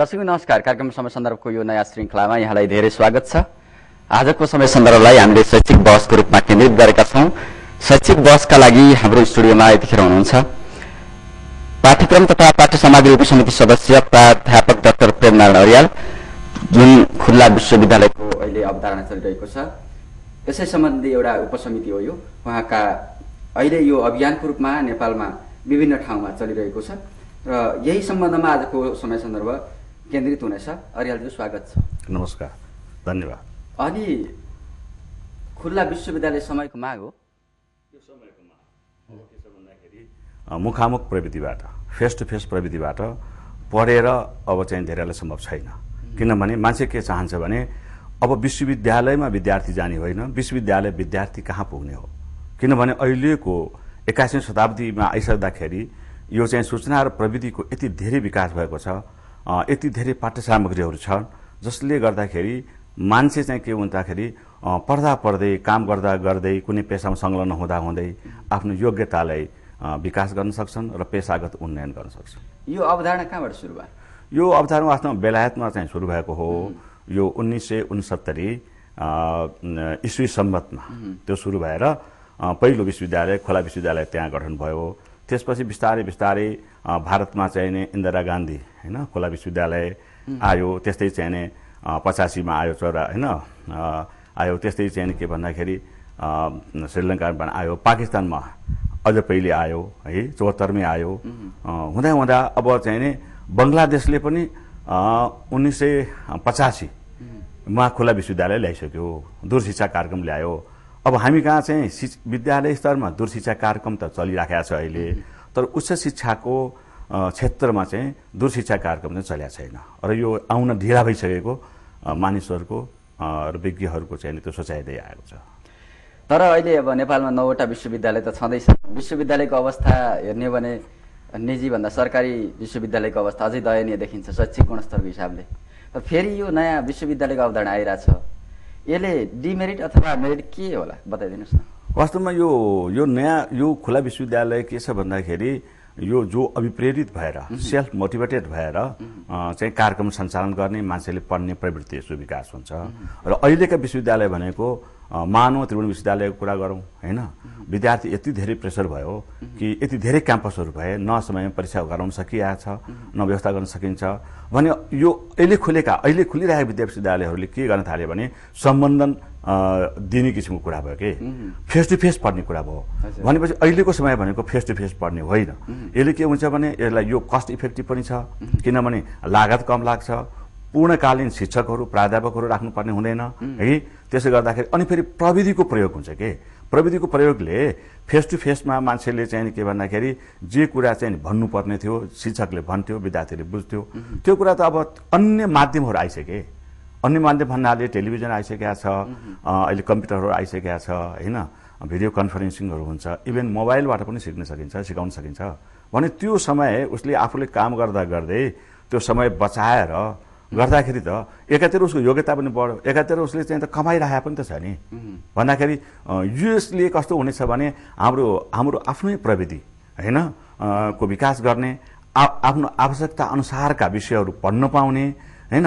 दर्शक नमस्कार कार्यक्रम समय सन्दर्भको यो नयाँ श्रृङ्खलामा यहाँलाई धेरै स्वागत छ आजको समय सन्दर्भलाई हामीले शैक्षिक बहसको रूपमा केन्द्रित गरेका छौँ शैक्षिक बहसका लागि हाम्रो स्टुडियोमा यतिखेर हुनुहुन्छ पाठ्यक्रम तथा पाठ्य सामग्री उपसमिति सदस्य प्राध्यापक डाक्टर प्रेमनारायण अरियाल जुन खुल्ला विश्वविद्यालयको अहिले अवधारणा चलिरहेको छ यसै सम्बन्धी एउटा उपसमिति हो यो उहाँका अहिले यो अभियानको रूपमा नेपालमा विभिन्न ठाउँमा चलिरहेको छ र यही सम्बन्धमा आजको समय सन्दर्भ केन्द्रित हुनेछ अरियालज्यू स्वागत छ नमस्कार धन्यवाद अनि खुल्ला विश्वविद्यालय समयको माग हो त्यो समयको माग मुखामुख प्रविधिबाट फेस टु फेस प्रविधिबाट पढेर अब चाहिँ धेरैलाई सम्भव छैन किनभने मान्छे के चाहन्छ भने अब विश्वविद्यालयमा विद्यार्थी जाने होइन विश्वविद्यालय विद्यार्थी कहाँ पुग्ने हो किनभने अहिलेको एक्काइसौँ शताब्दीमा आइसक्दाखेरि यो चाहिँ सूचना र प्रविधिको यति धेरै विकास भएको छ यति धेरै पाठ्य सामग्रीहरू छन् जसले गर्दाखेरि मान्छे चाहिँ के हुँदाखेरि पढ्दा पढ्दै काम गर्दा गर्दै कुनै पेसामा संलग्न हुँदा हुँदै आफ्नो योग्यतालाई विकास गर्न सक्छन् र पेसागत उन्नयन गर्न सक्छन् यो अवधारणा कहाँबाट सुरु भयो यो अवधारणा वास्तवमा बेलायतमा चाहिँ सुरु भएको हो यो उन्नाइस सय उन्सत्तरी इस्वी सम्बन्धमा त्यो सुरु भएर पहिलो विश्वविद्यालय खोला विश्वविद्यालय त्यहाँ गठन भयो त्यसपछि बिस्तारै बिस्तारै भारतमा चाहिँ चाहिने इन्दिरा गान्धी होइन खोला विश्वविद्यालय आयो त्यस्तै चाहिँ चाहिने पचासीमा आयो चौरा होइन आयो त्यस्तै नि के भन्दाखेरि श्रीलङ्कामा आयो पाकिस्तानमा अझ पहिले आयो है चौहत्तरमै आयो हुँदा हुँदा अब चाहिँ चाहिने बङ्गलादेशले पनि उन्नाइस सय पचासीमा खुला विश्वविद्यालय ल्याइसक्यो दूर शिक्षा कार्यक्रम ल्यायो अब हामी कहाँ चाहिँ विद्यालय स्तरमा दूरशिक्षा कार्यक्रम त चलिरहेको छ अहिले तर उच्च शिक्षाको क्षेत्रमा चाहिँ दूरशिक्षा कार्यक्रम चाहिँ चल्याएको छैन र यो आउन ढिला भइसकेको मानिसहरूको र विज्ञहरूको चाहिँ त्यो सोचाइँदै आएको छ तर अहिले अब नेपालमा नौवटा विश्वविद्यालय त छँदैछ विश्वविद्यालयको अवस्था हेर्ने हो भने निजीभन्दा सरकारी विश्वविद्यालयको अवस्था अझै दयनीय देखिन्छ शैक्षिक गुणस्तरको हिसाबले तर फेरि यो नयाँ विश्वविद्यालयको अवधारणा आइरहेको छ यसले डिमेरिट अथवा मेरिट के होला बताइदिनुहोस् न वास्तवमा यो यो नयाँ यो खुला विश्वविद्यालय के छ भन्दाखेरि यो जो अभिप्रेरित भएर सेल्फ मोटिभेटेड भएर चाहिँ कार्यक्रम सञ्चालन गर्ने मान्छेले पढ्ने प्रवृत्तिहरूको विकास हुन्छ र अहिलेका विश्वविद्यालय भनेको मानव त्रिभुवन विश्वविद्यालयको कुरा गरौँ होइन विद्यार्थी यति धेरै प्रेसर भयो कि यति धेरै क्याम्पसहरू भए न समयमा परीक्षा गराउन छ न व्यवस्था गर्न सकिन्छ भने यो अहिले खुलेका अहिले खुलिरहेका विद्या विश्वविद्यालयहरूले के गर्न थाल्यो भने सम्बन्धन दिने किसिमको कुरा भयो कि फेस टु फेस पढ्ने कुरा भयो भनेपछि अहिलेको समय भनेको फेस टु फेस पढ्ने होइन यसले के हुन्छ भने यसलाई यो कस्ट इफेक्टिभ पनि छ किनभने लागत कम लाग्छ पूर्णकालीन शिक्षकहरू प्राध्यापकहरू राख्नुपर्ने हुँदैन है त्यसले गर्दाखेरि अनि फेरि प्रविधिको प्रयोग हुन्छ कि प्रविधिको प्रयोगले फेस टु फेसमा मान्छेले चाहिँ के भन्दाखेरि जे कुरा चाहिँ भन्नुपर्ने थियो शिक्षकले भन्थ्यो विद्यार्थीले बुझ्थ्यो त्यो कुरा त अब अन्य माध्यमहरू आइसके अन्य माध्यम भन्नाले टेलिभिजन आइसकेका छ अहिले कम्प्युटरहरू आइसकेका छ होइन भिडियो कन्फरेन्सिङहरू हुन्छ इभेन मोबाइलबाट पनि सिक्न सकिन्छ सिकाउन सकिन्छ भने त्यो समय उसले आफूले काम गर्दा गर्दै त्यो समय बचाएर गर्दाखेरि त एकातिर उसको योग्यता पनि बढ्यो एकातिर उसले चाहिँ त कमाइरहेको पनि त छ नि भन्दाखेरि युएसले कस्तो हुनेछ भने हाम्रो हाम्रो आफ्नै प्रविधि होइन को विकास गर्ने आफ्नो आवश्यकता अनुसारका विषयहरू पढ्न पाउने होइन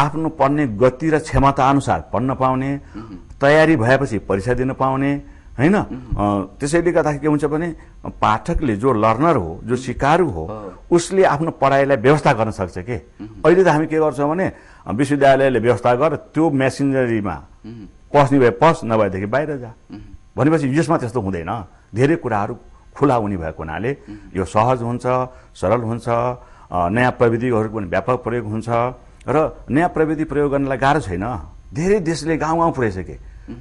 आफ्नो पढ्ने गति र क्षमता अनुसार पढ्न पाउने तयारी भएपछि परीक्षा दिन पाउने होइन त्यसैले गर्दाखेरि के हुन्छ भने पाठकले जो लर्नर हो जो सिकारु हो उसले आफ्नो पढाइलाई व्यवस्था गर्न सक्छ के अहिले त हामी के गर्छौँ भने विश्वविद्यालयले व्यवस्था गर त्यो मेसिनरीमा पस्ने भए पस् नभएदेखि बाहिर जा भनेपछि यसमा त्यस्तो हुँदैन धेरै कुराहरू खुला हुने भएको हुनाले यो सहज हुन्छ सरल हुन्छ नयाँ प्रविधिहरूको पनि व्यापक प्रयोग हुन्छ र नयाँ प्रविधि प्रयोग गर्नलाई गाह्रो छैन धेरै देशले गाउँ गाउँ पुऱ्याइसके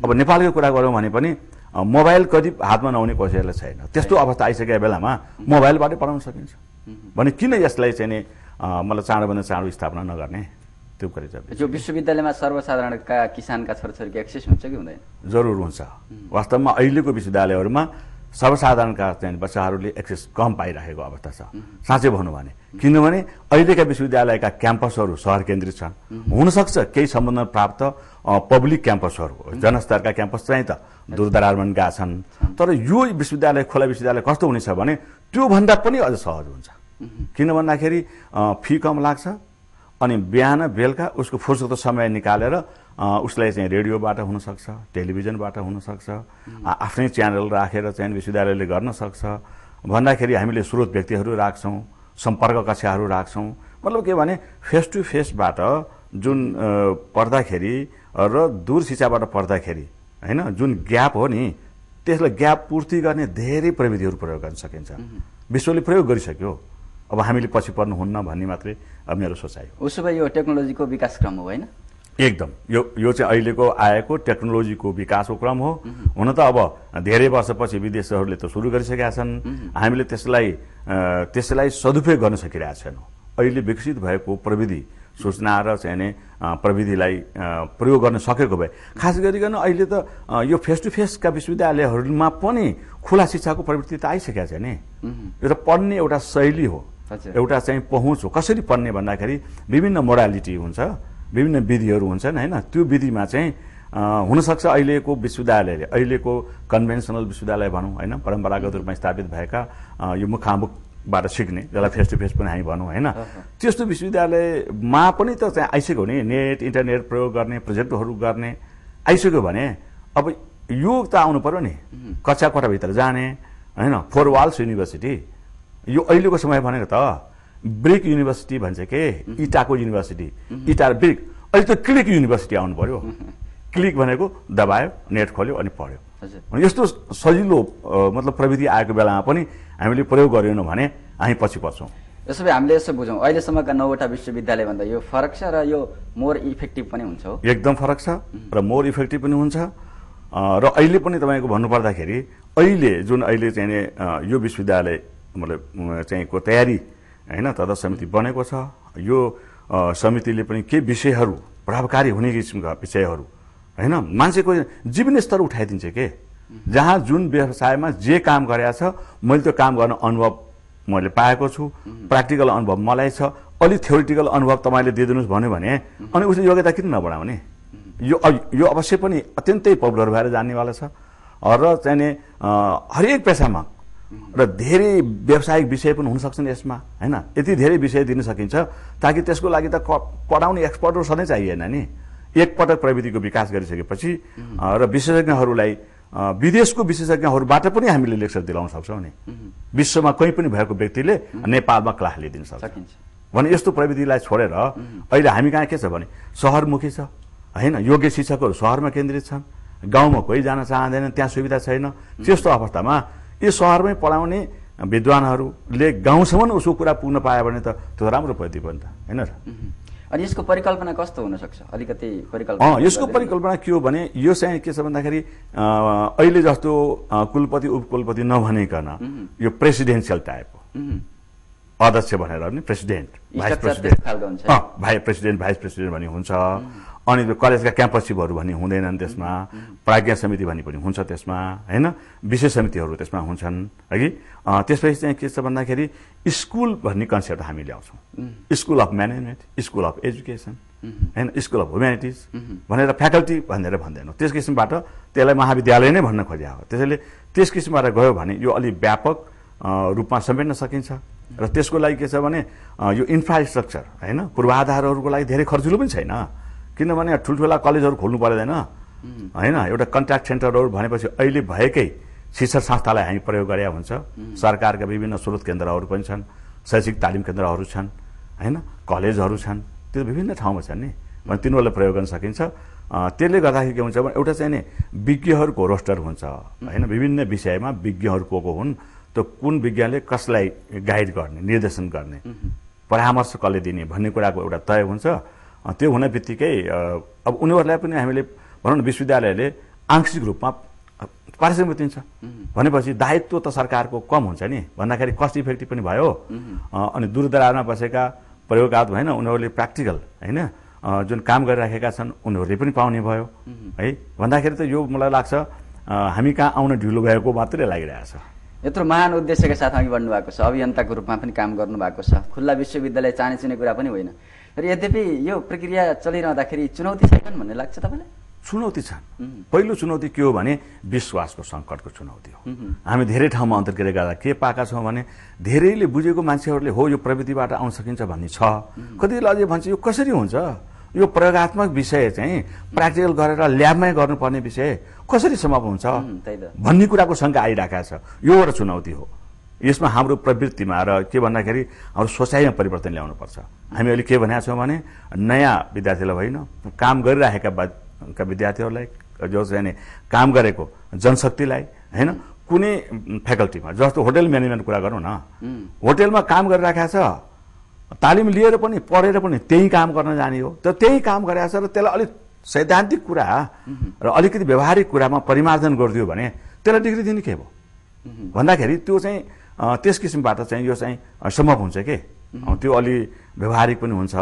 अब नेपालको कुरा गरौँ भने पनि मोबाइल कति हातमा नहुने कसैलाई छैन त्यस्तो अवस्था आइसकेको बेलामा मोबाइलबाटै पढाउन सकिन्छ भने किन यसलाई चाहिँ नि मलाई चाँडोभन्दा चाँडो स्थापना नगर्ने त्यो कुरा जो विश्वविद्यालयमा सर्वसाधारणका किसानका छोराछोरीको एक्सेस हुन्छ कि हुँदैन जरुर हुन्छ वास्तवमा अहिलेको विश्वविद्यालयहरूमा सर्वसाधारणका चाहिँ बच्चाहरूले एक्सेस कम पाइरहेको अवस्था छ साँच्चै भनौँ भने किनभने अहिलेका विश्वविद्यालयका क्याम्पसहरू सहर केन्द्रित छन् हुनसक्छ केही सम्बन्ध प्राप्त पब्लिक क्याम्पसहरू जनस्तरका क्याम्पस चाहिँ त दूरदराजमा गएका छन् तर यो विश्वविद्यालय खोला विश्वविद्यालय कस्तो हुनेछ भने त्योभन्दा पनि अझ सहज हुन्छ किन भन्दाखेरि फी कम लाग्छ अनि बिहान बेलुका उसको फुर्सदको समय निकालेर उसलाई चाहिँ रेडियोबाट हुनसक्छ टेलिभिजनबाट हुनसक्छ आफ्नै च्यानल राखेर चाहिँ विश्वविद्यालयले गर्न सक्छ भन्दाखेरि हामीले स्रोत व्यक्तिहरू राख्छौँ सम्पर्क कक्षाहरू राख्छौँ मतलब के भने फेस टु फेसबाट जुन पढ्दाखेरि र दूर शिक्षाबाट पढ्दाखेरि होइन जुन ग्याप हो नि त्यसलाई ग्याप पूर्ति गर्ने धेरै प्रविधिहरू प्रयोग गर्न सकिन्छ विश्वले प्रयोग गरिसक्यो अब हामीले पछि पर्नुहुन्न भन्ने मात्रै मेरो सोचाइ उसो भए यो टेक्नोलोजीको विकासक्रम हो होइन एकदम यो यो चाहिँ अहिलेको आएको टेक्नोलोजीको विकासको क्रम हो हुन त अब धेरै वर्षपछि विदेशहरूले त सुरु गरिसकेका छन् हामीले त्यसलाई त्यसलाई सदुपयोग गर्न सकिरहेका छैनौँ अहिले विकसित भएको प्रविधि सूचना र चाहिँ प्रविधिलाई प्रयोग गर्न सकेको भए खास गरिकन अहिले त यो फेस टु फेसका विश्वविद्यालयहरूमा पनि खुला शिक्षाको प्रवृत्ति त आइसकेका छ नि यो त पढ्ने एउटा शैली हो एउटा चाहिँ पहुँच हो कसरी पढ्ने भन्दाखेरि विभिन्न मोडालिटी हुन्छ विभिन्न विधिहरू हुन्छन् होइन त्यो विधिमा चाहिँ हुनसक्छ अहिलेको विश्वविद्यालयले अहिलेको कन्भेन्सनल विश्वविद्यालय भनौँ होइन परम्परागत रूपमा स्थापित भएका यो मुखामुखबाट सिक्ने जसलाई फेस टु फेस पनि हामी भनौँ होइन त्यस्तो विश्वविद्यालयमा पनि त चाहिँ आइसक्यो भने नेट इन्टरनेट प्रयोग गर्ने प्रोजेक्टहरू गर्ने आइसक्यो भने अब यो त आउनु पऱ्यो नि कक्षा कोठाभित्र जाने होइन फोर वाल्स युनिभर्सिटी यो अहिलेको समय भनेको त ब्रिक युनिभर्सिटी भन्छ के इटाको युनिभर्सिटी इटा ब्रिक अहिले त क्लिक युनिभर्सिटी आउनु पर्यो क्लिक भनेको दबायो नेट खोल्यो अनि पढ्यो यस्तो सजिलो मतलब प्रविधि आएको बेलामा पनि हामीले प्रयोग गरेनौँ भने हामी पछि पर्छौँ भए हामीले यसो बुझौँ अहिलेसम्मका नौवटा विश्वविद्यालय भन्दा यो फरक छ र यो मोर इफेक्टिभ पनि हुन्छ एकदम फरक छ र मोर इफेक्टिभ पनि हुन्छ र अहिले पनि तपाईँको भन्नुपर्दाखेरि अहिले जुन अहिले चाहिँ यो विश्वविद्यालय मतलब चाहिँ तयारी होइन तद समिति बनेको छ यो समितिले पनि के विषयहरू प्रभावकारी हुने किसिमका विषयहरू होइन मान्छेको जीवन स्तर उठाइदिन्छ के जहाँ जुन व्यवसायमा जे काम गरेका छ मैले त्यो काम गर्न अनुभव मैले पाएको छु प्र्याक्टिकल अनुभव मलाई छ अलिक थ्योरिटिकल अनुभव तपाईँले दिइदिनुहोस् भन्यो भने अनि उसले योग्यता किन नबढाउने यो यो अवश्य पनि अत्यन्तै पपुलर भएर जानेवाला छ र चाहिँ हरेक पेसामा र धेरै व्यावसायिक विषय पनि हुनसक्छन् यसमा होइन यति धेरै विषय दिन सकिन्छ ताकि त्यसको लागि त पढाउने एक्सपर्टहरू सधैँ चाहिएन नि एकपटक प्रविधिको विकास गरिसकेपछि र विशेषज्ञहरूलाई विदेशको विशेषज्ञहरूबाट पनि हामीले लेक्चर दिलाउन सक्छौँ नि विश्वमा कहीँ पनि भएको व्यक्तिले नेपालमा क्लास लिइदिन सक्छ भने यस्तो प्रविधिलाई छोडेर अहिले हामी कहाँ के छ भने सहरमुखी छ होइन योग्य शिक्षकहरू सहरमा केन्द्रित छन् गाउँमा कोही जान चाहँदैन त्यहाँ सुविधा छैन त्यस्तो अवस्थामा यी सहरमै पढाउने विद्वानहरूले गाउँसम्म उसको कुरा पुग्न पायो भने त त्यो राम्रो प्रतिबन्ध त होइन र अनि यसको परिकल्पना कस्तो हुनसक्छ अलिकति परिकल्पना यसको परिकल्पना के हो भने यो चाहिँ के छ भन्दाखेरि अहिले जस्तो कुलपति उपकुलपति नभनिकन यो प्रेसिडेन्सियल टाइपको अध्यक्ष भनेर पनि president vice president vice president vice president भन्ने हुन्छ अनि त्यो कलेजका क्याम्पसिपहरू भन्ने हुँदैनन् त्यसमा प्राज्ञा समिति भन्ने पनि हुन्छ त्यसमा होइन विशेष समितिहरू त्यसमा हुन्छन् है त्यसपछि चाहिँ के छ भन्दाखेरि स्कुल भन्ने कन्सेप्ट हामी ल्याउँछौँ school of management school of education होइन स्कुल अफ ह्युमेनिटिज भनेर फ्याकल्टी भनेर भन्दैनौँ त्यस किसिमबाट त्यसलाई महाविद्यालय नै भन्न खोजेको हो त्यसैले त्यस किसिमबाट गयो भने यो अलि व्यापक रूपमा समेट्न सकिन्छ र त्यसको लागि के छ भने यो इन्फ्रास्ट्रक्चर होइन पूर्वाधारहरूको लागि धेरै खर्चिलो पनि छैन किनभने ठुल्ठुला कलेजहरू खोल्नु पर्दैन होइन एउटा कन्ट्याक्ट सेन्टरहरू भनेपछि अहिले भएकै शिक्षण संस्थालाई हामी प्रयोग गरे हुन्छ सरकारका विभिन्न स्रोत केन्द्रहरू पनि छन् शैक्षिक तालिम केन्द्रहरू छन् होइन कलेजहरू छन् त्यो विभिन्न ठाउँमा छन् नि भने तिनीहरूलाई प्रयोग गर्न सकिन्छ त्यसले गर्दाखेरि के हुन्छ भने एउटा चाहिँ नि विज्ञहरूको रोस्टर हुन्छ होइन विभिन्न विषयमा विज्ञहरू को को हुन् त्यो कुन विज्ञले कसलाई गाइड गर्ने निर्देशन गर्ने परामर्श कसले दिने भन्ने कुराको एउटा तय हुन्छ त्यो हुने बित्तिकै अब उनीहरूलाई पनि हामीले भनौँ न विश्वविद्यालयले आंशिक रूपमा पारिश्रमिक दिन्छ भनेपछि दायित्व त सरकारको कम हुन्छ नि भन्दाखेरि कस्ट इफेक्टिभ पनि भयो अनि दूरदराजमा बसेका प्रयोगघात होइन उनीहरूले प्र्याक्टिकल होइन जुन काम गरिराखेका छन् उनीहरूले पनि पाउने भयो है भन्दाखेरि त यो मलाई लाग्छ हामी कहाँ आउन ढिलो भएको मात्रै लागिरहेछ यत्रो महान उद्देश्यका साथ अघि बढ्नु भएको छ अभियन्ताको रूपमा पनि काम गर्नु भएको छ खुल्ला विश्वविद्यालय चाँडै चिने कुरा पनि होइन र यद्यपि यो प्रक्रिया चलिरहँदाखेरि चुनौती छैनन् भन्ने लाग्छ तपाईँलाई चुनौती छन् पहिलो चुनौती के हो भने विश्वासको सङ्कटको चुनौती हो हामी धेरै ठाउँमा अन्तर्क्रिया गर्दा के पाएका छौँ भने धेरैले बुझेको मान्छेहरूले हो यो प्रविधिबाट आउन सकिन्छ भन्ने छ कतिले अझै भन्छ यो कसरी हुन्छ यो प्रयोगत्मक विषय चाहिँ प्र्याक्टिकल गरेर ल्याबमै गर्नुपर्ने विषय कसरी सम्भव हुन्छ भन्ने कुराको शङ्का आइरहेको छ यो एउटा चुनौती हो यसमा हाम्रो प्रवृत्तिमा र के भन्दाखेरि हाम्रो सोचाइमा परिवर्तन ल्याउनुपर्छ हामी अहिले के भनेका छौँ भने नयाँ विद्यार्थीलाई होइन काम गरिराखेका का विद्यार्थीहरूलाई जो चाहिँ काम गरेको जनशक्तिलाई होइन कुनै फ्याकल्टीमा जस्तो होटेल म्यानेजमेन्ट कुरा गरौँ न होटेलमा काम गरिराखेको छ तालिम लिएर पनि पढेर पनि त्यही काम गर्न जाने हो तर त्यही काम गरेको छ र त्यसलाई अलिक सैद्धान्तिक कुरा र अलिकति व्यवहारिक कुरामा परिमार्जन गरिदियो भने त्यसलाई डिग्री दिने के भयो भन्दाखेरि त्यो चाहिँ त्यस किसिमबाट चाहिँ यो चाहिँ सम्भव हुन्छ के त्यो अलि व्यवहारिक पनि हुन्छ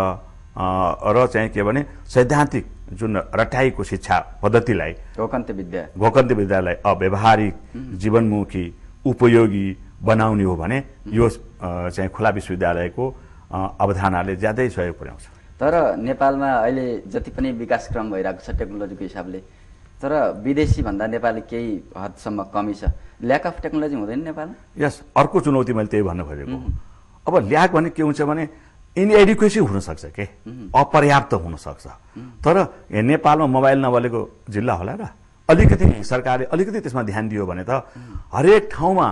र चाहिँ के भने सैद्धान्तिक जुन रटाइको शिक्षा पद्धतिलाई गोकन्त विद्या गोकन्त विद्यालाई अव्यावहारिक जीवनमुखी उपयोगी बनाउने हो भने यो चाहिँ खुला विश्वविद्यालयको अवधारणाले ज्यादै सहयोग पुर्याउँछ तर नेपालमा अहिले जति पनि विकासक्रम भइरहेको छ टेक्नोलोजीको हिसाबले तर विदेशी भन्दा नेपाली केही हदसम्म कमी छ ल्याक अफ टेक्नोलोजी हुँदैन नेपालमा यस अर्को चुनौती मैले त्यही भन्न खोजेको अब ल्याक भने के हुन्छ भने इनएडुकेसी हुनसक्छ के अपर्याप्त हुनसक्छ तर नेपालमा मोबाइल नबलेको जिल्ला होला र अलिकति सरकारले अलिकति त्यसमा ध्यान दियो भने त हरेक ठाउँमा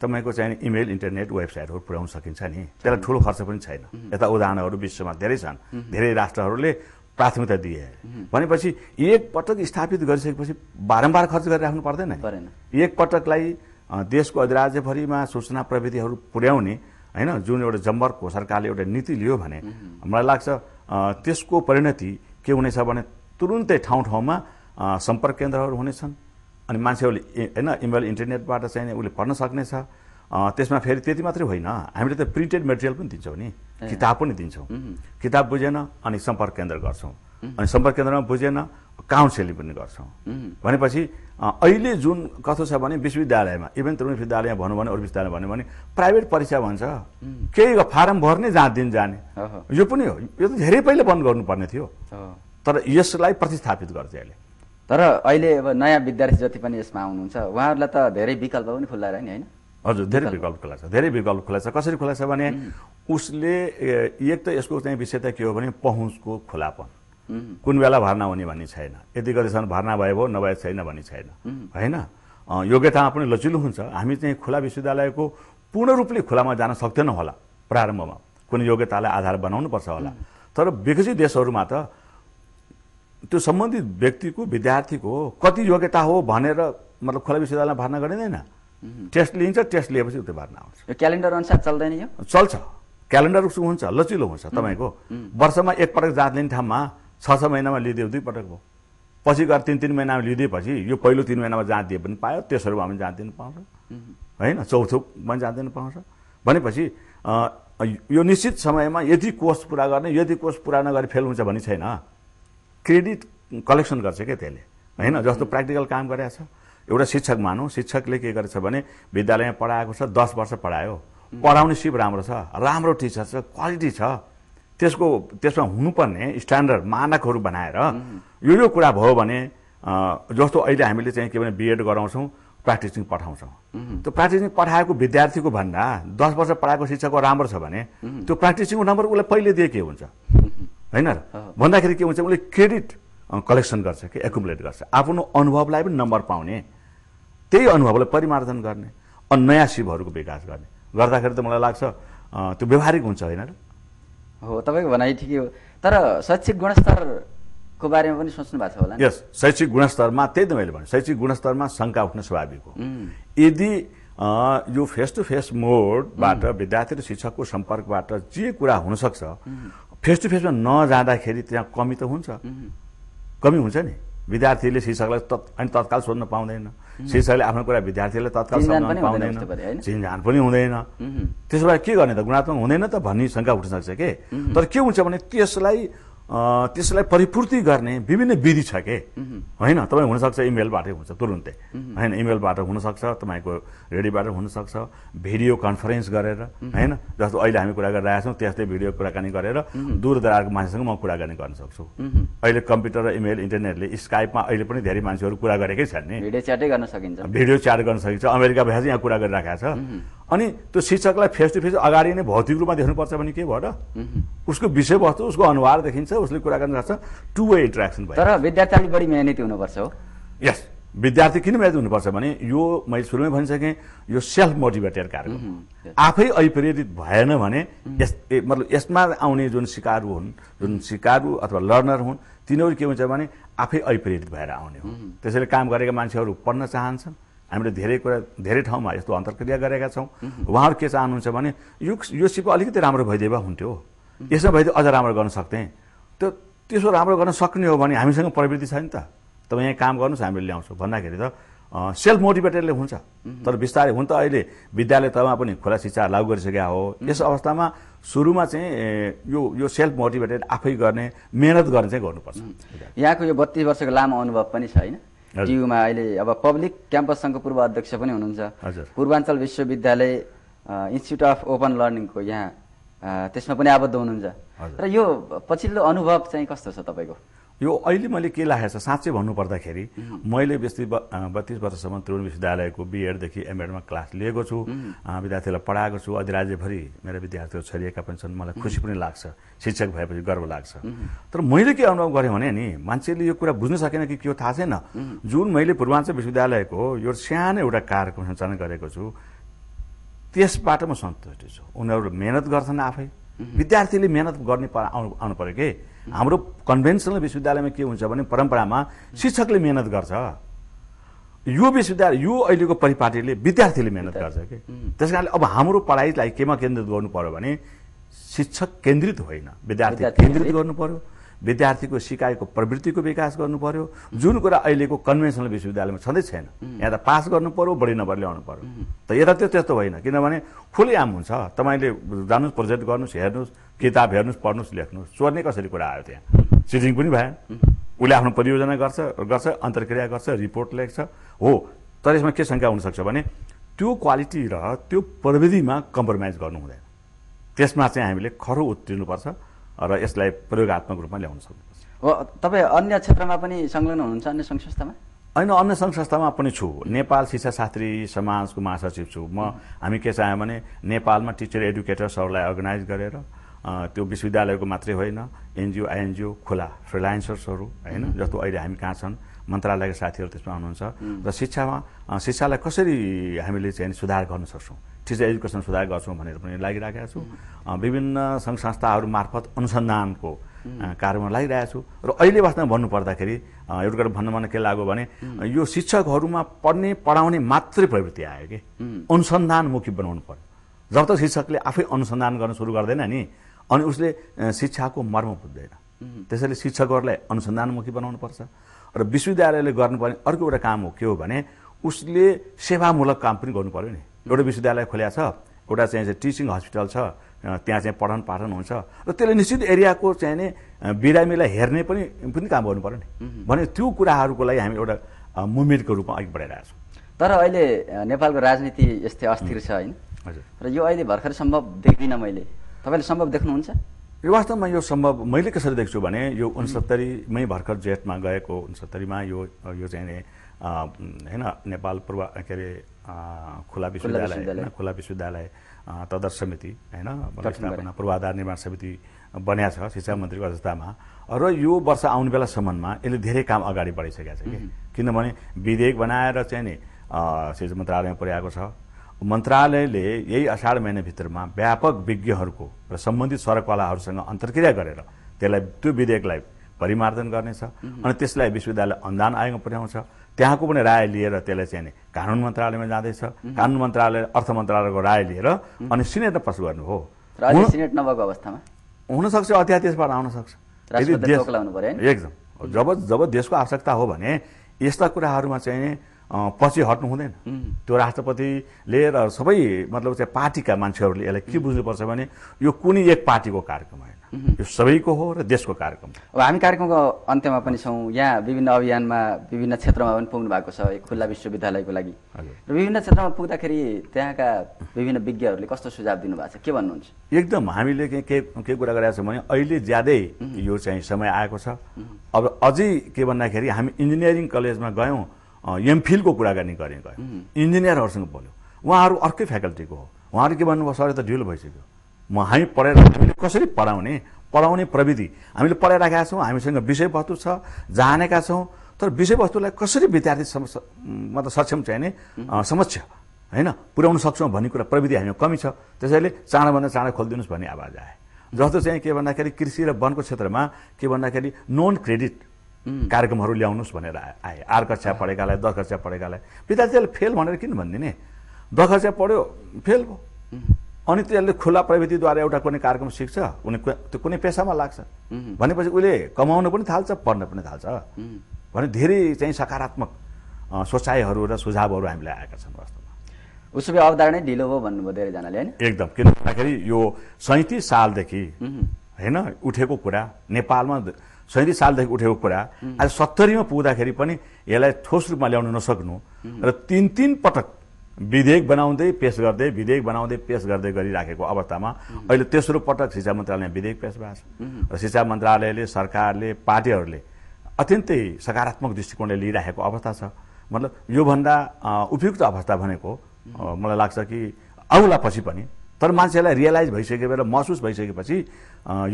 तपाईँको चाहिँ इमेल इन्टरनेट वेबसाइटहरू पुर्याउन सकिन्छ नि त्यसलाई ठुलो खर्च पनि छैन यता उदाहरणहरू विश्वमा धेरै छन् धेरै राष्ट्रहरूले प्राथमिकता दिए भनेपछि एक पटक स्थापित गरिसकेपछि बारम्बार खर्च गरिराख्नु पर्दैन एक पटकलाई देशको अधिराज्यभरिमा सूचना प्रविधिहरू पुर्याउने होइन जुन एउटा जम्बरको सरकारले एउटा नीति लियो भने मलाई लाग्छ त्यसको परिणति के हुनेछ भने तुरुन्तै ठाउँ ठाउँमा सम्पर्क केन्द्रहरू हुनेछन् अनि मान्छेहरूले होइन इमेल इन्टरनेटबाट चाहिँ उसले पढ्न सक्नेछ त्यसमा फेरि त्यति मात्रै होइन हामीले त प्रिन्टेड मेटेरियल पनि दिन्छौँ नि किताब पनि दिन्छौँ किताब बुझेन अनि सम्पर्क केन्द्र गर्छौँ अनि सम्पर्क केन्द्रमा बुझेन काउन्सिलिङ पनि गर्छौँ भनेपछि अहिले जुन कस्तो छ भने विश्वविद्यालयमा इभन त्रिभुवन विश्वविद्यालयमा भन्नु भने अरू विश्वविद्यालय भन्यो भने प्राइभेट परीक्षा भन्छ केही फारम भर्ने जहाँ दिन जाने यो पनि हो यो त धेरै पहिले बन्द गर्नुपर्ने थियो तर यसलाई प्रतिस्थापित गर्छ अहिले तर अहिले अब नयाँ विद्यार्थी जति पनि यसमा आउनुहुन्छ उहाँहरूलाई त धेरै विकल्प पनि खुल्ला रह्यो नि होइन हजुर धेरै विकल्प खुला छ धेरै विकल्प खुला छ कसरी खुला छ भने उसले एक त यसको चाहिँ विषयता के हो भने पहुँचको खुलापन कुन बेला भर्ना हुने भन्ने छैन यति गतिसम्म भर्ना भए भयो नभए छैन भन्ने छैन होइन योग्यतामा पनि लचिलो हुन्छ हामी चाहिँ खुला विश्वविद्यालयको पूर्ण रूपले खुलामा जान सक्दैनौँ होला प्रारम्भमा कुनै योग्यतालाई आधार बनाउनु पर्छ होला तर विकसित देशहरूमा त त्यो सम्बन्धित व्यक्तिको विद्यार्थीको कति योग्यता हो भनेर मतलब खुला विश्वविद्यालयमा भर्ना गरिँदैन टेस्ट लिन्छ टेस्ट लिएपछि उतै भर्ना आउँछ यो क्यालेन्डर अनुसार चल्दैन यो चल्छ क्यालेन्डर उसको हुन्छ लचिलो हुन्छ तपाईँको वर्षमा एकपटक जाँच लिने ठाउँमा छ छ महिनामा लिइदियो दुईपटक भयो पछि गएर तिन तिन महिनामा लिइदिएपछि यो पहिलो तिन महिनामा जाँच दिए पनि पायो भए पनि जाँच दिनु पाउँछ होइन चौथो पनि जाँच दिनु पाउँछ भनेपछि यो निश्चित समयमा यदि कोर्स पुरा गर्ने यदि कोर्स पुरा नगरी फेल हुन्छ भने छैन क्रेडिट कलेक्सन गर्छ क्या त्यसले होइन जस्तो प्र्याक्टिकल काम गरेको छ एउटा शिक्षक मानौँ शिक्षकले के गरेको छ भने विद्यालयमा पढाएको छ दस वर्ष पढायो पढाउने सिप राम्रो छ राम्रो टिचर छ क्वालिटी छ त्यसको त्यसमा हुनुपर्ने स्ट्यान्डर्ड मानकहरू बनाएर यो यो कुरा भयो भने जस्तो अहिले हामीले चाहिँ के भने बिएड गराउँछौँ प्र्याक्टिसिङ पठाउँछौँ त्यो प्र्याक्टिसिङ पठाएको विद्यार्थीको भन्दा दस वर्ष पढाएको शिक्षकको राम्रो छ भने त्यो प्र्याक्टिसिङको नम्बर उसलाई पहिले दिए के हुन्छ होइन र भन्दाखेरि के हुन्छ उसले क्रेडिट कलेक्सन गर्छ कि एकुमुलेट गर्छ आफ्नो अनुभवलाई पनि नम्बर पाउने त्यही अनुभवलाई परिमार्जन गर्ने अनि नयाँ शिवहरूको विकास गर्ने गर्दाखेरि त मलाई लाग्छ त्यो व्यवहारिक हुन्छ होइन र हो तपाईँको भनाइ ठिकै हो तर शैक्षिक गुणस्तरको बारेमा पनि सोच्नु भएको छ होला यस शैक्षिक गुणस्तरमा त्यही त मैले भने शैक्षिक गुणस्तरमा शङ्का उठ्न स्वाभाविक हो यदि यो फेस टु फेस मोडबाट विद्यार्थी र शिक्षकको सम्पर्कबाट जे कुरा हुनसक्छ फेस टु फेसमा नजाँदाखेरि त्यहाँ कमी त हुन्छ कमी हुन्छ नि विद्यार्थीले शिक्षकलाई तत् अनि तत्काल सोध्न पाउँदैन शिक्षकले आफ्नो कुरा विद्यार्थीले तत्काल सम्झाउन पाउँदैन चिन्जान पनि हुँदैन त्यसो भए के गर्ने त गुणात्मक हुँदैन त भन्ने शङ्का उठ्न सक्छ के तर के हुन्छ भने त्यसलाई त्यसलाई परिपूर्ति गर्ने विभिन्न विधि छ के होइन तपाईँ हुनसक्छ इमेलबाटै हुन्छ तुरुन्तै होइन इमेलबाट हुनसक्छ तपाईँको रेडियोबाट हुनसक्छ भिडियो कन्फरेन्स गरेर होइन जस्तो अहिले हामी कुरा गरिरहेका छौँ त्यस्तै भिडियो कुराकानी गरेर दूर मान्छेसँग म कुराकानी गर्न सक्छु अहिले कम्प्युटर र इमेल इन्टरनेटले स्काइपमा अहिले पनि धेरै मान्छेहरू कुरा गरेकै छन् नि भिडियो च्याटै गर्न सकिन्छ भिडियो च्याट गर्न सकिन्छ अमेरिका भए यहाँ कुरा गरिरहेको छ अनि त्यो शिक्षकलाई फेस टु फेस अगाडि नै भौतिक रूपमा देख्नुपर्छ भने के भयो उसको विषयवस्तु उसको अनुहार देखिन्छ उसले कुरा गर्न सक्छ टु वे इन्ट्रेक्सन भयो तर विद्यार्थी अलिक बढी मेहनती हुनुपर्छ हो यस विद्यार्थी किन मेहनत हुनुपर्छ भने यो मैले सुरुमै भनिसकेँ यो सेल्फ मोटिभेटेड कार्य आफै अभिप्रेरित भएन भने यस मतलब यसमा आउने जुन सिकारु हुन् जुन सिकारु अथवा लर्नर हुन् तिनीहरू के हुन्छ भने आफै अभिप्रेरित भएर आउने हो त्यसैले काम गरेका मान्छेहरू पढ्न चाहन्छन् हामीले धेरै कुरा धेरै ठाउँमा यस्तो अन्तर्क्रिया गरेका छौँ उहाँहरू के चाहनुहुन्छ भने यो यो सिप अलिकति राम्रो भइदिए भए हुन्थ्यो यसमा भइदियो अझ राम्रो गर्न सक्थेँ त्यो त्यसो राम्रो गर्न सक्ने हो भने हामीसँग प्रवृत्ति छ नि त तपाईँ यहाँ काम गर्नुहोस् हामीले ल्याउँछौँ भन्दाखेरि त सेल्फ मोटिभेटेडले हुन्छ तर बिस्तारै हुन त अहिले विद्यालय तहमा पनि खुला शिक्षा लागू गरिसकेका हो यस अवस्थामा सुरुमा चाहिँ यो यो सेल्फ मोटिभेटेड आफै गर्ने मेहनत गर्ने चाहिँ गर्नुपर्छ यहाँको यो बत्तिस वर्षको लामो अनुभव पनि छ होइन टियुमा अहिले अब पब्लिक क्याम्पस सङ्घको पूर्व अध्यक्ष पनि हुनुहुन्छ पूर्वाञ्चल विश्वविद्यालय इन्स्टिच्युट अफ ओपन लर्निङको यहाँ त्यसमा पनि आबद्ध हुनुहुन्छ र यो पछिल्लो अनुभव चाहिँ कस्तो छ तपाईँको यो अहिले मैले के लागेको छ साँच्चै भन्नुपर्दाखेरि मैले बेसी बत्तिस वर्षसम्म त्रिभुवन विश्वविद्यालयको बिएडदेखि एमएडमा क्लास लिएको छु विद्यार्थीलाई पढाएको छु अधिराज्यभरि राज्यभरि मेरा विद्यार्थीहरू छरिएका पनि छन् मलाई खुसी पनि लाग्छ शिक्षक भएपछि गर्व लाग्छ तर मैले के अनुभव गरेँ भने नि मान्छेले यो कुरा बुझ्न सकेन कि के थाहा छैन जुन मैले पूर्वाञ्चल विश्वविद्यालयको यो सानो एउटा कार्यक्रम सञ्चालन गरेको छु त्यसबाट म सन्तुष्ट छु उनीहरू मेहनत गर्छन् आफै विद्यार्थीले मेहनत गर्ने आउनु पऱ्यो के हाम्रो कन्भेन्सनल विश्वविद्यालयमा के हुन्छ भने परम्परामा शिक्षकले मिहिनेत गर्छ यो विश्वविद्यालय यो अहिलेको परिपाटीले विद्यार्थीले मिहिनेत गर्छ कि त्यस कारणले अब हाम्रो पढाइलाई केमा केन्द्रित गर्नु पर्यो भने शिक्षक केन्द्रित होइन विद्यार्थी केन्द्रित गर्नु पर्यो विद्यार्थीको सिकाइको प्रवृत्तिको विकास गर्नु पर्यो जुन कुरा अहिलेको कन्भेन्सनल विश्वविद्यालयमा छँदै छैन यहाँ त पास गर्नु पर्यो बढी नम्बर ल्याउनु पर्यो त यता त्यो त्यस्तो होइन किनभने खुले आम हुन्छ तपाईँले जानुहोस् प्रोजेक्ट गर्नुहोस् हेर्नुहोस् किताब हेर्नुहोस् पढ्नुहोस् लेख्नुहोस् चोर्ने कसरी कुरा आयो त्यहाँ सिटिङ पनि भएन उसले आफ्नो परियोजना गर्छ गर्छ अन्तर्क्रिया गर्छ रिपोर्ट लेख्छ हो तर यसमा के शङ्का हुनसक्छ भने त्यो क्वालिटी र त्यो प्रविधिमा कम्प्रोमाइज गर्नु हुँदैन त्यसमा चाहिँ हामीले खरो उत्रिनुपर्छ र यसलाई प्रयोगत्मक रूपमा ल्याउन सक्नुपर्छ तपाईँ अन्य क्षेत्रमा पनि संलग्न हुनुहुन्छ अन्य सङ्घ संस्थामा होइन अन्य सङ्घ संस्थामा पनि छु नेपाल शिक्षा शास्त्री समाजको महासचिव छु म हामी के चाह्यौँ भने नेपालमा टिचर एडुकेटर्सहरूलाई अर्गनाइज गरेर त्यो विश्वविद्यालयको मात्रै होइन एनजिओ आइएनजिओ खुला फ्रिलायन्सर्सहरू होइन जस्तो अहिले हामी कहाँ छन् मन्त्रालयका साथीहरू त्यसमा हुनुहुन्छ र शिक्षामा शिक्षालाई कसरी हामीले चाहिँ सुधार गर्न सक्छौँ टिचर एजुकेसन सुधार गर्छौँ भनेर पनि लागिरहेका छु विभिन्न सङ्घ संस्थाहरू मार्फत अनुसन्धानको कार्यमा लागिरहेको छु र अहिले वास्तवमा भन्नुपर्दाखेरि एउटा कुरा भन्नु मन के लाग्यो भने यो शिक्षकहरूमा पढ्ने पढाउने मात्रै प्रवृत्ति आयो कि अनुसन्धानमुखी बनाउनु पर्यो जब त शिक्षकले आफै अनुसन्धान गर्न सुरु गर्दैन नि अनि उसले शिक्षाको मर्म बुझ्दैन त्यसैले शिक्षकहरूलाई अनुसन्धानमुखी बनाउनुपर्छ र विश्वविद्यालयले गर्नुपर्ने अर्को एउटा काम हो के हो भने उसले सेवामूलक काम पनि गर्नु पऱ्यो नि एउटा विश्वविद्यालय खोल्या छ एउटा चाहिँ टिचिङ हस्पिटल छ त्यहाँ चाहिँ पठन पाठन हुन्छ र त्यसले निश्चित एरियाको चाहिँ नि बिरामीलाई हेर्ने पनि पनि काम गर्नु पऱ्यो नि भने त्यो कुराहरूको लागि हामी एउटा मुभमेन्टको रूपमा अघि बढाइरहेको छौँ तर अहिले नेपालको राजनीति यस्तै अस्थिर छ होइन हजुर र यो अहिले भर्खर सम्भव देख्दिनँ मैले तपाईँले सम्भव देख्नुहुन्छ यो वास्तवमा यो सम्भव मैले कसरी देख्छु भने यो उनसत्तरीमै भर्खर जेठमा गएको उनसत्तरीमा यो यो चाहिँ होइन नेपाल पूर्व के अरे खुला विश्वविद्यालय होइन खुला विश्वविद्यालय तदर समिति होइन स्थापना पूर्वाधार निर्माण समिति बनाएको छ शिक्षा मन्त्रीको अध्यक्षतामा र यो वर्ष आउने बेलासम्ममा यसले धेरै काम अगाडि बढिसकेको छ कि किनभने विधेयक बनाएर चाहिँ नि शिक्षा मन्त्रालयमा पुर्याएको छ मन्त्रालयले यही असाढ महिनाभित्रमा व्यापक विज्ञहरूको र सम्बन्धित सडकवालाहरूसँग अन्तर्क्रिया गरेर त्यसलाई त्यो विधेयकलाई परिमार्जन गर्नेछ अनि त्यसलाई विश्वविद्यालय अनुदान आयोगमा पुर्याउँछ त्यहाँको पनि राय लिएर त्यसलाई चाहिँ कानुन मन्त्रालयमा जाँदैछ कानुन मन्त्रालय अर्थ मन्त्रालयको राय लिएर अनि सिनेटमा पास गर्नु हो सिनेट नभएको अवस्थामा हुनसक्छ अध्यादेशबाट आउन सक्छ यदि एकदम जब जब देशको आवश्यकता हो भने यस्ता कुराहरूमा चाहिँ पछि हट्नु हुँदैन त्यो राष्ट्रपतिले र सबै मतलब चाहिँ पार्टीका मान्छेहरूले यसलाई के बुझ्नुपर्छ भने यो कुनै एक पार्टीको कार्यक्रम होइन यो सबैको हो र देशको कार्यक्रम अब हामी कार्यक्रमको अन्त्यमा पनि छौँ यहाँ विभिन्न अभियानमा विभिन्न क्षेत्रमा पनि पुग्नु भएको छ खुल्ला विश्वविद्यालयको लागि र विभिन्न क्षेत्रमा पुग्दाखेरि त्यहाँका विभिन्न विज्ञहरूले कस्तो सुझाव दिनुभएको छ के भन्नुहुन्छ एकदम हामीले के के कुरा गरेका छौँ भने अहिले ज्यादै यो चाहिँ समय आएको छ अब अझै के भन्दाखेरि हामी इन्जिनियरिङ कलेजमा गयौँ एमफिलको कुरा गर्ने गयौँ इन्जिनियरहरूसँग बोल्यौँ उहाँहरू अर्कै फ्याकल्टीको हो उहाँहरू के भन्नुभयो सर त ढिलो भइसक्यो म हामी पढेर हामीले कसरी पढाउने पढाउने प्रविधि हामीले पढाइरहेका छौँ हामीसँग विषयवस्तु छ जानेका छौँ तर विषयवस्तुलाई कसरी विद्यार्थी मतलब सक्षम चाहिने समक्ष होइन पुर्याउन सक्छौँ भन्ने कुरा प्रविधि हामीमा कमी छ त्यसैले चाँडोभन्दा चाँडो खोलिदिनुहोस् भन्ने आवाज आए जस्तो चाहिँ के भन्दाखेरि कृषि र वनको क्षेत्रमा के भन्दाखेरि नन क्रेडिट कार्यक्रमहरू ल्याउनुहोस् भनेर आए आर कक्षा पढेकालाई दस कक्षा पढेकालाई विद्यार्थीहरूले फेल भनेर किन भनिदिने दस कक्षा पढ्यो फेल भयो अनि त्यसले खुल्ला प्रविधिद्वारा एउटा कुनै कार्यक्रम सिक्छ उनी त्यो कुनै पेसामा लाग्छ भनेपछि उसले कमाउन पनि थाल्छ पढ्न पनि थाल्छ भने धेरै चाहिँ सकारात्मक सोचाइहरू र सुझावहरू हामीलाई आएका छन् वास्तवमा उसो भए अवधारणै ढिलो भयो भन्नुभयो धेरैजनाले होइन एकदम किन भन्दाखेरि यो सैँतिस सालदेखि होइन उठेको कुरा नेपालमा सैँतिस सालदेखि उठेको कुरा आज सत्तरीमा पुग्दाखेरि पनि यसलाई ठोस रूपमा ल्याउन नसक्नु र तिन तिन पटक विधेयक बनाउँदै पेस गर्दै विधेयक बनाउँदै पेस गर्दै गरिराखेको अवस्थामा अहिले तेस्रो पटक शिक्षा मन्त्रालयमा विधेयक पेस भएको छ र शिक्षा मन्त्रालयले सरकारले पार्टीहरूले अत्यन्तै सकारात्मक दृष्टिकोणले लिइराखेको अवस्था छ मतलब योभन्दा उपयुक्त अवस्था भनेको मलाई लाग्छ कि आउला पछि पनि तर मान्छेलाई रियलाइज भइसके बेला महसुस भइसकेपछि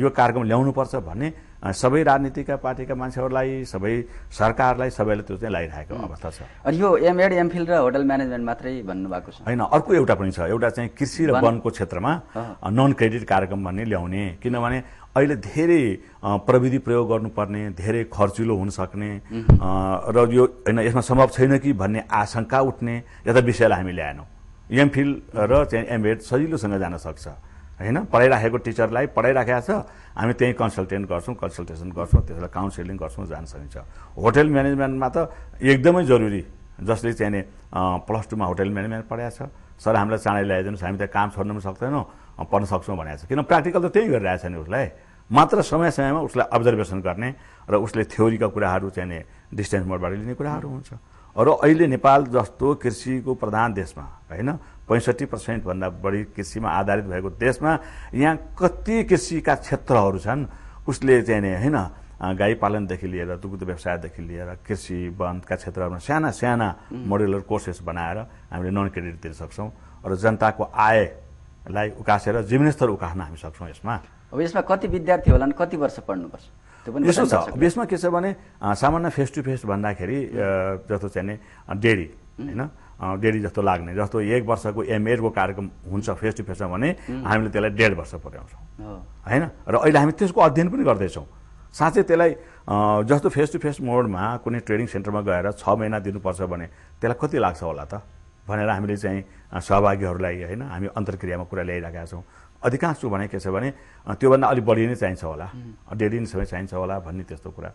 यो कार्यक्रम ल्याउनुपर्छ भन्ने सबै राजनीतिका पार्टीका मान्छेहरूलाई सबै सरकारलाई सबैलाई त्यो चाहिँ लगाइरहेको अवस्था छ अनि यो एमएड एमफिल र होटल म्यानेजमेन्ट मात्रै भन्नुभएको छ होइन अर्को एउटा पनि छ एउटा चाहिँ कृषि र वनको क्षेत्रमा नन क्रेडिट कार्यक्रम भन्ने ल्याउने किनभने अहिले धेरै प्रविधि प्रयोग गर्नुपर्ने धेरै खर्चिलो हुन सक्ने र यो होइन यसमा सम्भव छैन कि भन्ने आशंका उठ्ने यता विषयलाई हामी ल्याएनौँ एमफिल र चाहिँ एमएड सजिलोसँग जान सक्छ होइन पढाइराखेको टिचरलाई पढाइराखेको छ हामी त्यहीँ कन्सल्टेन्ट गर्छौँ कन्सल्टेसन गर्छौँ त्यसलाई काउन्सिलिङ गर्छौँ जान सकिन्छ होटेल म्यानेजमेन्टमा त एकदमै जरुरी जसले चाहिँ प्लस टूमा होटेल म्यानेजमेन्ट पढाएको छ सर हामीलाई चाँडै ल्याइदिनुहोस् हामी त काम छोड्नु पनि सक्दैनौँ पढ्न सक्छौँ भनेको छ किन प्र्याक्टिकल त त्यही गरिरहेको छ नि उसलाई मात्र समय समयमा उसलाई अब्जर्भेसन गर्ने र उसले थ्योरीका कुराहरू चाहिँ डिस्टेन्स मोडबाट लिने कुराहरू हुन्छ र अहिले नेपाल जस्तो कृषिको प्रधान देशमा होइन पैँसठी पर्सेन्टभन्दा बढी कृषिमा आधारित भएको देशमा यहाँ कति कृषिका क्षेत्रहरू छन् उसले चाहिँ होइन गाई पालनदेखि लिएर दुग्ध व्यवसायदेखि लिएर कृषि वनका क्षेत्रहरूमा साना साना मोडुलर कोर्सेस बनाएर हामीले नन क्रेडिट दिन सक्छौँ र जनताको आयलाई उकासेर जीवनस्तर उकास्न हामी सक्छौँ यसमा अब यसमा कति विद्यार्थी होला कति वर्ष पढ्नुपर्छ यसो छ बेसमा के छ भने सामान्य फेस टु फेस भन्दाखेरि जस्तो चाहिँ नि डेरी होइन डेरी जस्तो लाग्ने जस्तो एक वर्षको एमएडको कार्यक्रम हुन्छ फेस टु फेसमा भने हामीले त्यसलाई डेढ वर्ष पुर्याउँछौँ होइन र अहिले हामी त्यसको अध्ययन पनि गर्दैछौँ साँच्चै त्यसलाई जस्तो फेस टु फेस मोडमा कुनै ट्रेनिङ सेन्टरमा गएर छ महिना दिनुपर्छ भने त्यसलाई कति लाग्छ होला त भनेर हामीले चाहिँ सहभागीहरूलाई होइन हामी अन्तर्क्रियामा कुरा ल्याइरहेका छौँ अधिकांशको भने के छ भने त्योभन्दा अलिक बढी नै चाहिन्छ होला डेढी नै समय चाहिन्छ होला भन्ने त्यस्तो कुरा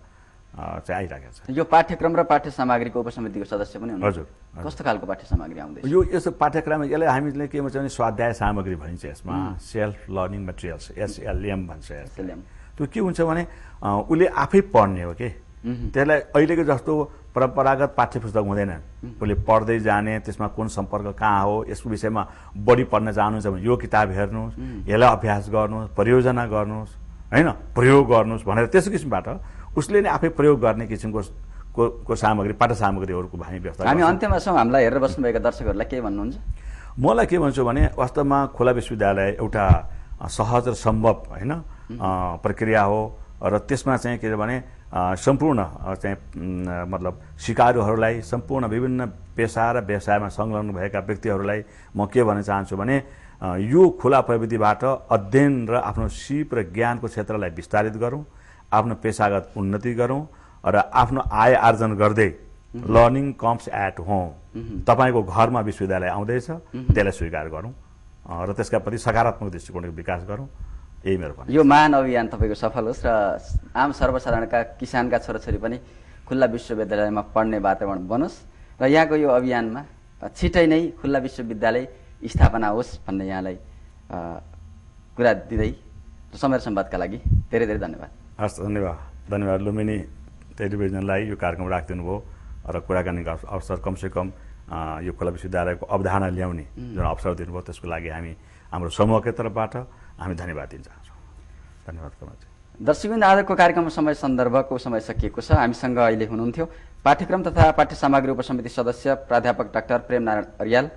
चाहिँ आइरहेको छ यो पाठ्यक्रम र पाठ्य सामग्रीको उपसमितिको सदस्य पनि हजुर कस्तो खालको पाठ्य सामग्री आउँदैछ यो यसो पाठ्यक्रम यसलाई हामीले के भन्छ भने स्वाध्याय सामग्री भनिन्छ यसमा सेल्फ लर्निङ मटेरियल्स एसएलएम भन्छ एसएलएम त्यो के हुन्छ भने उसले आफै पढ्ने हो कि त्यसलाई अहिलेको जस्तो परम्परागत पाठ्य पुस्तक हुँदैन उसले पढ्दै जाने त्यसमा कुन सम्पर्क कहाँ हो यसको विषयमा बढी पढ्न चाहनुहुन्छ भने यो किताब हेर्नुहोस् यसलाई अभ्यास गर्नुहोस् परियोजना गर्नुहोस् होइन प्रयोग गर्नुहोस् भनेर त्यस किसिमबाट उसले नै आफै प्रयोग गर्ने किसिमको को, सामग्री पाठ सामग्रीहरूको हामी व्यवस्था हामी अन्त्यमा छौँ हामीलाई हेरेर बस्नुभएका दर्शकहरूलाई के भन्नुहुन्छ मलाई के भन्छु भने वास्तवमा खुला विश्वविद्यालय एउटा सहज र सम्भव होइन प्रक्रिया हो र त्यसमा चाहिँ के भने सम्पूर्ण चाहिँ मतलब सिकारुहरूलाई सम्पूर्ण विभिन्न पेसा र व्यवसायमा संलग्न भएका व्यक्तिहरूलाई म के भन्न चाहन्छु भने यो खुला प्रविधिबाट अध्ययन र आफ्नो सिप र ज्ञानको क्षेत्रलाई विस्तारित गरौँ आफ्नो पेसागत उन्नति गरौँ र आफ्नो आय आर्जन गर्दै लर्निङ कम्स एट होम तपाईँको घरमा विश्वविद्यालय आउँदैछ त्यसलाई स्वीकार गरौँ र त्यसका प्रति सकारात्मक दृष्टिकोणको विकास गरौँ यही मेरो यो महान अभियान तपाईँको सफल होस् र आम सर्वसाधारणका किसानका छोराछोरी पनि खुल्ला विश्वविद्यालयमा पढ्ने वातावरण बनोस् र यहाँको यो अभियानमा छिटै नै खुल्ला विश्वविद्यालय स्थापना होस् भन्ने यहाँलाई कुरा दिँदै समय सम्वादका लागि धेरै धेरै धन्यवाद हस् धन्यवाद धन्यवाद लुम्बिनी टेलिभिजनलाई यो कार्यक्रम राखिदिनु भयो र कुराकानीको अवसर कमसेकम यो खुल्ला विश्वविद्यालयको अवधारणा ल्याउने जुन अवसर दिनुभयो त्यसको लागि हामी हाम्रो समूहकै तर्फबाट हामी धन्यवाद दिन चाहन्छौँ धन्यवाद चाहिँ दर्शकबिन्द आजको कार्यक्रम समय सन्दर्भको समय सकिएको छ हामीसँग अहिले हुनुहुन्थ्यो पाठ्यक्रम तथा पाठ्य सामग्री उपसमिति सदस्य प्राध्यापक डाक्टर प्रेमनारायण अर्याल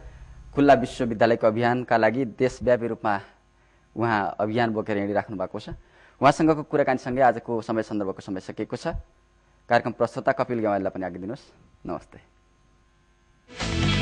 खुल्ला विश्वविद्यालयको अभियानका लागि देशव्यापी रूपमा उहाँ अभियान बोकेर हिँडिराख्नु भएको छ उहाँसँगको कुराकानीसँगै आजको समय सन्दर्भको समय सकिएको छ कार्यक्रम प्रस्तुता कपिल गेवालीलाई पनि आगिदिनुहोस् नमस्ते